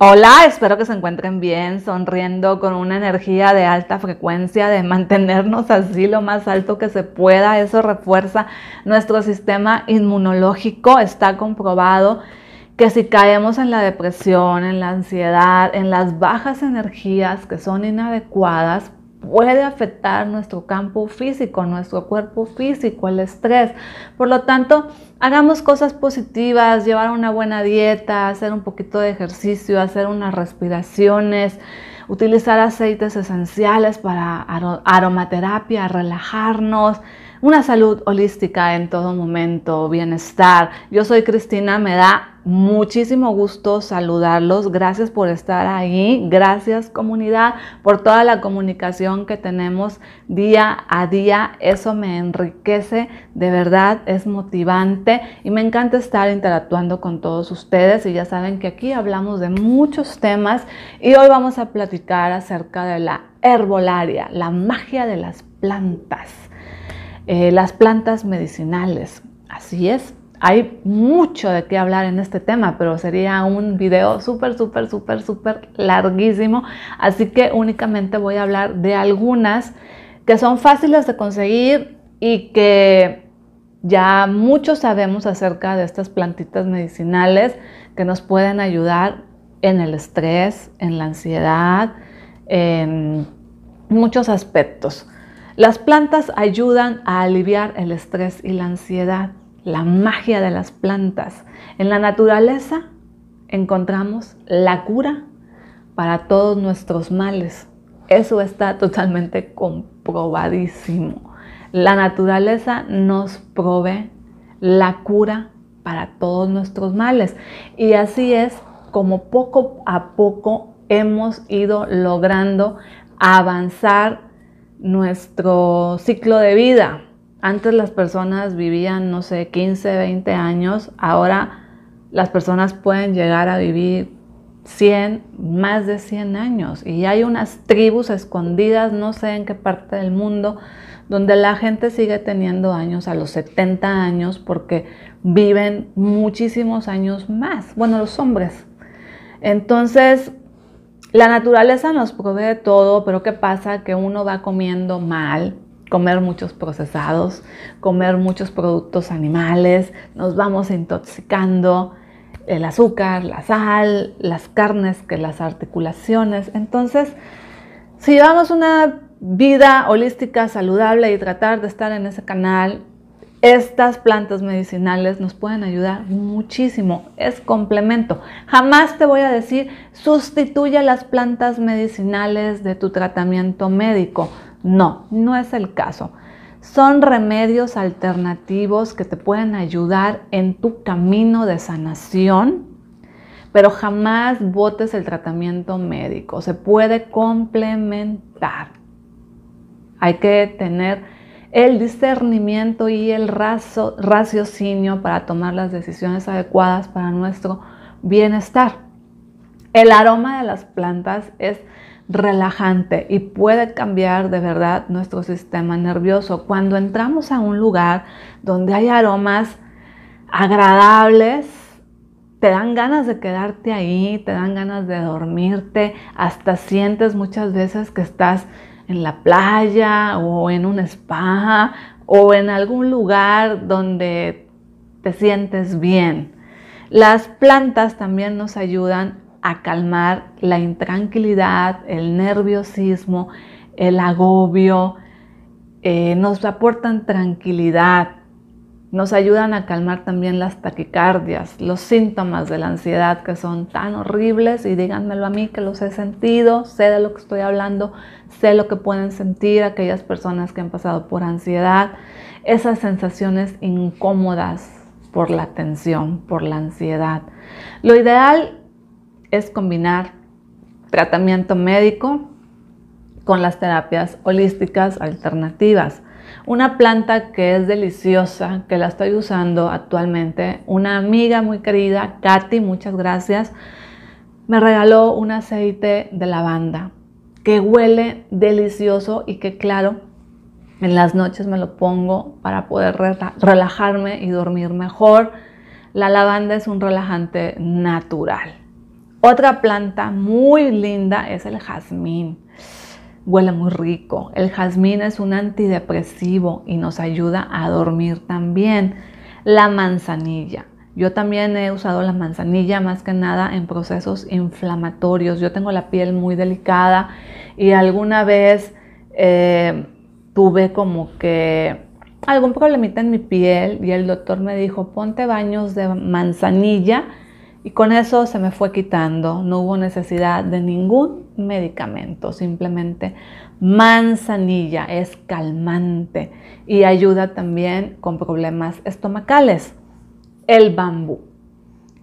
Hola, espero que se encuentren bien, sonriendo con una energía de alta frecuencia, de mantenernos así lo más alto que se pueda. Eso refuerza nuestro sistema inmunológico, está comprobado que si caemos en la depresión, en la ansiedad, en las bajas energías que son inadecuadas, puede afectar nuestro campo físico, nuestro cuerpo físico, el estrés. Por lo tanto, hagamos cosas positivas, llevar una buena dieta, hacer un poquito de ejercicio, hacer unas respiraciones, utilizar aceites esenciales para aromaterapia, relajarnos una salud holística en todo momento, bienestar. Yo soy Cristina, me da muchísimo gusto saludarlos. Gracias por estar ahí. Gracias comunidad por toda la comunicación que tenemos día a día. Eso me enriquece, de verdad es motivante y me encanta estar interactuando con todos ustedes. Y ya saben que aquí hablamos de muchos temas y hoy vamos a platicar acerca de la herbolaria, la magia de las plantas. Eh, las plantas medicinales. Así es, hay mucho de qué hablar en este tema, pero sería un video súper, súper, súper, súper larguísimo. Así que únicamente voy a hablar de algunas que son fáciles de conseguir y que ya muchos sabemos acerca de estas plantitas medicinales que nos pueden ayudar en el estrés, en la ansiedad, en muchos aspectos. Las plantas ayudan a aliviar el estrés y la ansiedad, la magia de las plantas. En la naturaleza encontramos la cura para todos nuestros males. Eso está totalmente comprobadísimo. La naturaleza nos provee la cura para todos nuestros males. Y así es como poco a poco hemos ido logrando avanzar nuestro ciclo de vida. Antes las personas vivían, no sé, 15, 20 años, ahora las personas pueden llegar a vivir 100, más de 100 años. Y hay unas tribus escondidas, no sé en qué parte del mundo, donde la gente sigue teniendo años a los 70 años porque viven muchísimos años más. Bueno, los hombres. Entonces, la naturaleza nos provee todo, pero ¿qué pasa? Que uno va comiendo mal, comer muchos procesados, comer muchos productos animales, nos vamos intoxicando, el azúcar, la sal, las carnes, que las articulaciones. Entonces, si llevamos una vida holística, saludable y tratar de estar en ese canal, estas plantas medicinales nos pueden ayudar muchísimo, es complemento. Jamás te voy a decir sustituya las plantas medicinales de tu tratamiento médico. No, no es el caso. Son remedios alternativos que te pueden ayudar en tu camino de sanación, pero jamás votes el tratamiento médico. Se puede complementar. Hay que tener el discernimiento y el raciocinio para tomar las decisiones adecuadas para nuestro bienestar. El aroma de las plantas es relajante y puede cambiar de verdad nuestro sistema nervioso. Cuando entramos a un lugar donde hay aromas agradables, te dan ganas de quedarte ahí, te dan ganas de dormirte, hasta sientes muchas veces que estás en la playa o en un spa o en algún lugar donde te sientes bien. Las plantas también nos ayudan a calmar la intranquilidad, el nerviosismo, el agobio. Eh, nos aportan tranquilidad, nos ayudan a calmar también las taquicardias, los síntomas de la ansiedad que son tan horribles y díganmelo a mí que los he sentido, sé de lo que estoy hablando, sé lo que pueden sentir aquellas personas que han pasado por ansiedad, esas sensaciones incómodas por la tensión, por la ansiedad. Lo ideal es combinar tratamiento médico con las terapias holísticas alternativas. Una planta que es deliciosa, que la estoy usando actualmente, una amiga muy querida, Katy, muchas gracias, me regaló un aceite de lavanda que huele delicioso y que claro, en las noches me lo pongo para poder relajarme y dormir mejor. La lavanda es un relajante natural. Otra planta muy linda es el jazmín huele muy rico. El jazmín es un antidepresivo y nos ayuda a dormir también. La manzanilla. Yo también he usado la manzanilla más que nada en procesos inflamatorios. Yo tengo la piel muy delicada y alguna vez eh, tuve como que algún problemita en mi piel y el doctor me dijo, ponte baños de manzanilla y con eso se me fue quitando. No hubo necesidad de ningún medicamento, simplemente manzanilla es calmante y ayuda también con problemas estomacales. El bambú.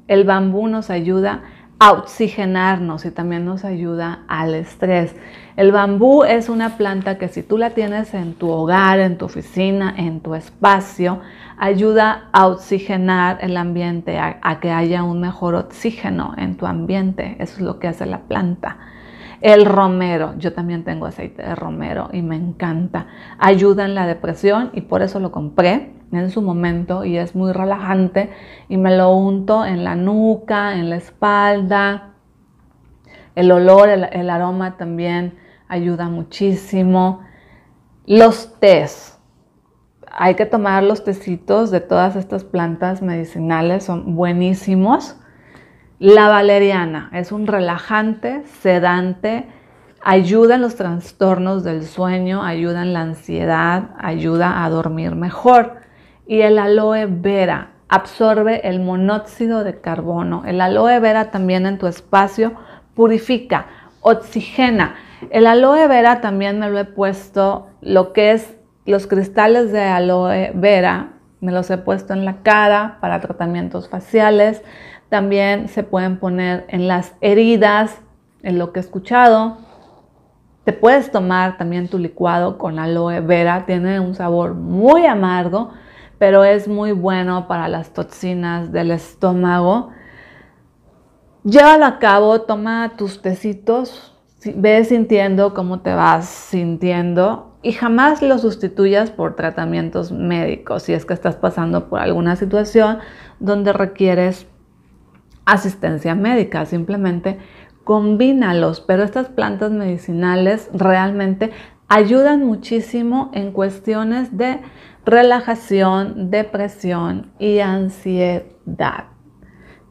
El bambú nos ayuda a oxigenarnos y también nos ayuda al estrés. El bambú es una planta que si tú la tienes en tu hogar, en tu oficina, en tu espacio, ayuda a oxigenar el ambiente, a, que haya un mejor oxígeno en tu ambiente. Eso es lo que hace la planta. El romero, yo también tengo aceite de romero y me encanta. Ayuda en la depresión y por eso lo compré en su momento y es muy relajante y me lo unto en la nuca, en la espalda. El olor, el, aroma también ayuda muchísimo. Los tés. Hay que tomar los tecitos de todas estas plantas medicinales, son buenísimos. La valeriana es un relajante, sedante, ayuda en los trastornos del sueño, ayuda en la ansiedad, ayuda a dormir mejor. Y el aloe vera absorbe el monóxido de carbono. El aloe vera también en tu espacio purifica, oxigena. El aloe vera también me lo he puesto, lo que es los cristales de aloe vera, me los he puesto en la cara para tratamientos faciales también se pueden poner en las heridas, en lo que he escuchado. Te puedes tomar también tu licuado con aloe vera, tiene un sabor muy amargo, pero es muy bueno para las toxinas del estómago. Llévalo a cabo, toma tus tecitos, ve sintiendo cómo te vas sintiendo y jamás lo sustituyas por tratamientos médicos si es que estás pasando por alguna situación donde requieres asistencia médica, simplemente combínalos, pero estas plantas medicinales realmente ayudan muchísimo en cuestiones de relajación, depresión y ansiedad.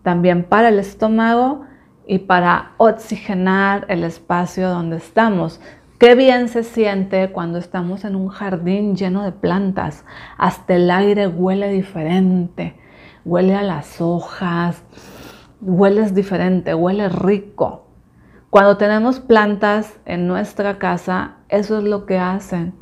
También para el estómago y para oxigenar el espacio donde estamos. Qué bien se siente cuando estamos en un jardín lleno de plantas. Hasta el aire huele diferente, huele a las hojas, hueles diferente, huele rico. Cuando tenemos plantas en nuestra casa, eso es lo que hacen.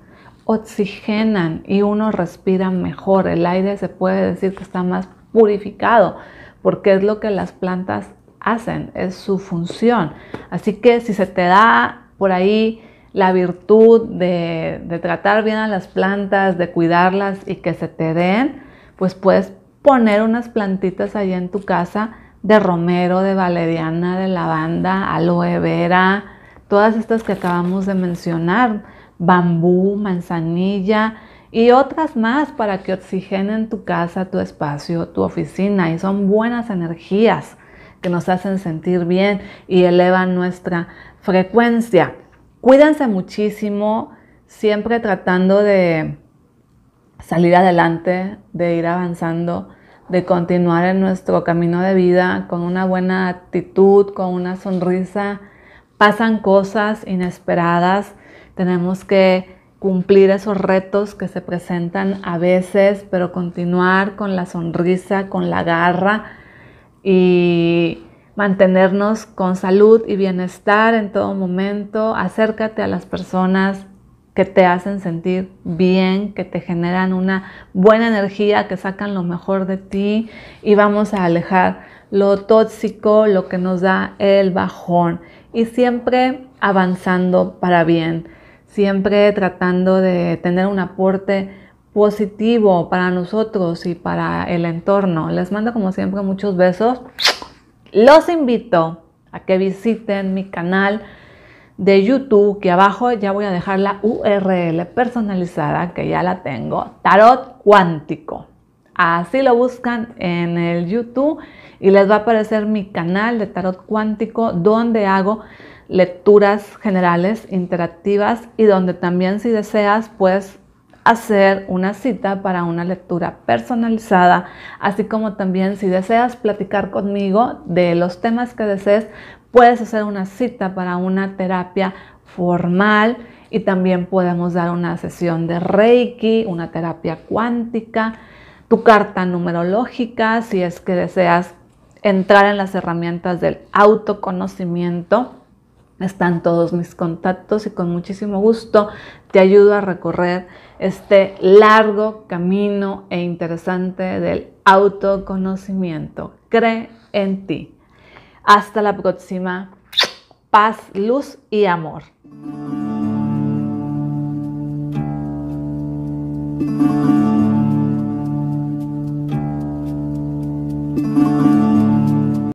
Oxigenan y uno respira mejor. El aire se puede decir que está más purificado porque es lo que las plantas hacen, es su función. Así que si se te da por ahí la virtud de, tratar bien a las plantas, de cuidarlas y que se te den, pues puedes poner unas plantitas allá en tu casa de romero, de valeriana, de lavanda, aloe vera, todas estas que acabamos de mencionar, bambú, manzanilla y otras más para que oxigenen tu casa, tu espacio, tu oficina. Y son buenas energías que nos hacen sentir bien y elevan nuestra frecuencia. Cuídense muchísimo, siempre tratando de salir adelante, de ir avanzando de continuar en nuestro camino de vida con una buena actitud, con una sonrisa. Pasan cosas inesperadas, tenemos que cumplir esos retos que se presentan a veces, pero continuar con la sonrisa, con la garra y mantenernos con salud y bienestar en todo momento. Acércate a las personas que te hacen sentir bien, que te generan una buena energía, que sacan lo mejor de ti y vamos a alejar lo tóxico, lo que nos da el bajón y siempre avanzando para bien, siempre tratando de tener un aporte positivo para nosotros y para el entorno. Les mando como siempre muchos besos. Los invito a que visiten mi canal de YouTube, que abajo ya voy a dejar la URL personalizada, que ya la tengo, Tarot Cuántico. Así lo buscan en el YouTube y les va a aparecer mi canal de Tarot Cuántico, donde hago lecturas generales interactivas y donde también si deseas puedes hacer una cita para una lectura personalizada, así como también si deseas platicar conmigo de los temas que desees, puedes hacer una cita para una terapia formal y también podemos dar una sesión de Reiki, una terapia cuántica, tu carta numerológica, si es que deseas entrar en las herramientas del autoconocimiento. Están todos mis contactos y con muchísimo gusto te ayudo a recorrer este largo camino e interesante del autoconocimiento. Cree en ti. Hasta la próxima. Paz, luz y amor.